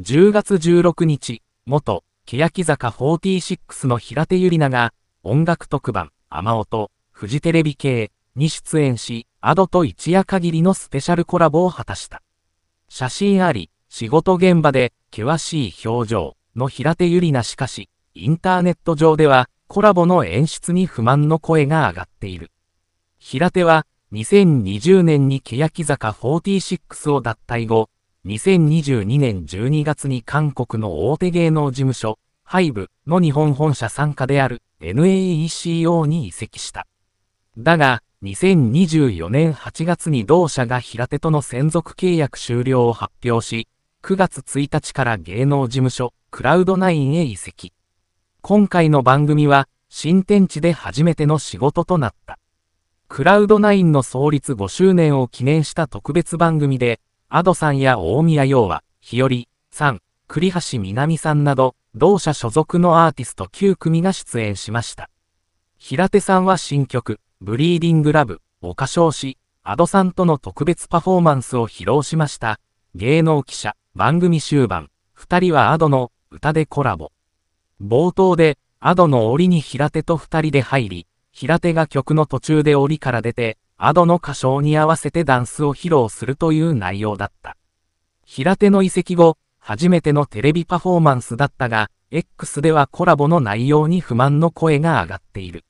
10月16日、元、欅坂46の平手友梨奈が、音楽特番、雨音、フジテレビ系に出演し、アドと一夜限りのスペシャルコラボを果たした。写真あり、仕事現場で、険しい表情の平手友梨奈しかし、インターネット上では、コラボの演出に不満の声が上がっている。平手は、2020年に欅坂46を脱退後、2022年12月に韓国の大手芸能事務所、ハイブの日本本社傘下である NAECO に移籍した。だが、2024年8月に同社が平手との専属契約終了を発表し、9月1日から芸能事務所、クラウドナインへ移籍。今回の番組は、新天地で初めての仕事となった。クラウドナインの創立5周年を記念した特別番組で、アドさんや大宮洋和、日和、さん、栗橋みなみさんなど、同社所属のアーティスト9組が出演しました。平手さんは新曲、ブリーディングラブを歌唱し、アドさんとの特別パフォーマンスを披露しました。芸能記者、番組終盤、二人はアドの歌でコラボ。冒頭で、アドの檻に平手と二人で入り、平手が曲の途中で檻から出て、アドの歌唱に合わせてダンスを披露するという内容だった。平手の遺跡後、初めてのテレビパフォーマンスだったが、X ではコラボの内容に不満の声が上がっている。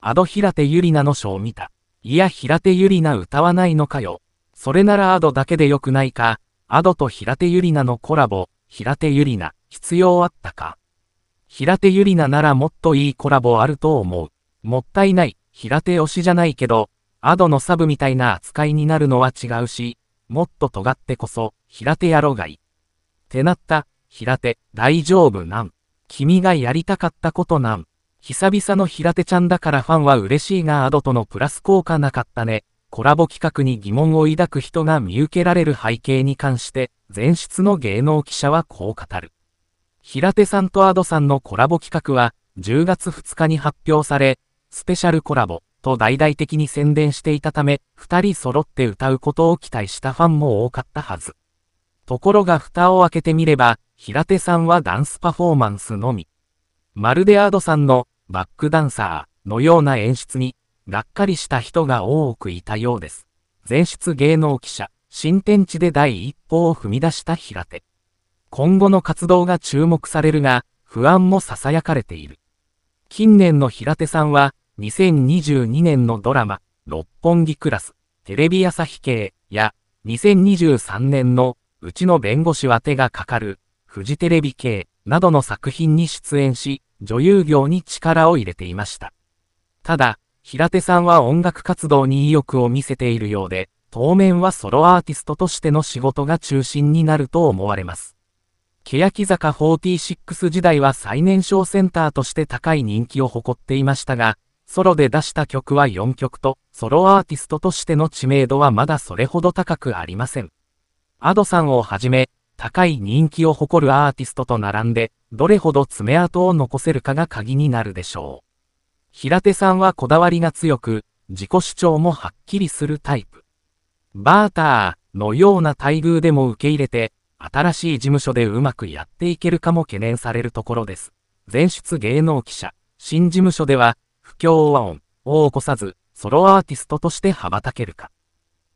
アド平手ゆりなのショーを見た。いや平手ゆりな歌わないのかよ。それならアドだけでよくないか。アドと平手ゆりなのコラボ、平手ゆりな、必要あったか。平手ゆりなならもっといいコラボあると思う。もったいない、平手推しじゃないけど、アドのサブみたいな扱いになるのは違うし、もっと尖ってこそ、平手野郎がい。ってなった、平手、大丈夫なん。君がやりたかったことなん。久々の平手ちゃんだからファンは嬉しいがアドとのプラス効果なかったね。コラボ企画に疑問を抱く人が見受けられる背景に関して、前出の芸能記者はこう語る。平手さんとアドさんのコラボ企画は、10月2日に発表され、スペシャルコラボ、と大々的に宣伝していたため、二人揃って歌うことを期待したファンも多かったはず。ところが蓋を開けてみれば、平手さんはダンスパフォーマンスのみ。まるでアドさんのバックダンサーのような演出に、がっかりした人が多くいたようです。前出芸能記者、新天地で第一歩を踏み出した平手。今後の活動が注目されるが、不安も囁かれている。近年の平手さんは、2022年のドラマ、六本木クラス、テレビ朝日系や、2023年の、うちの弁護士は手がかかる、フジテレビ系などの作品に出演し、女優業に力を入れていました。ただ、平手さんは音楽活動に意欲を見せているようで、当面はソロアーティストとしての仕事が中心になると思われます。欅坂46時代は最年少センターとして高い人気を誇っていましたが、ソロで出した曲は4曲と、ソロアーティストとしての知名度はまだそれほど高くありません。アドさんをはじめ、高い人気を誇るアーティストと並んで、どれほど爪痕を残せるかが鍵になるでしょう。平手さんはこだわりが強く、自己主張もはっきりするタイプ。バーターのような待遇でも受け入れて、新しい事務所でうまくやっていけるかも懸念されるところです。前出芸能記者、新事務所では、不協和音を起こさず、ソロアーティストとして羽ばたけるか。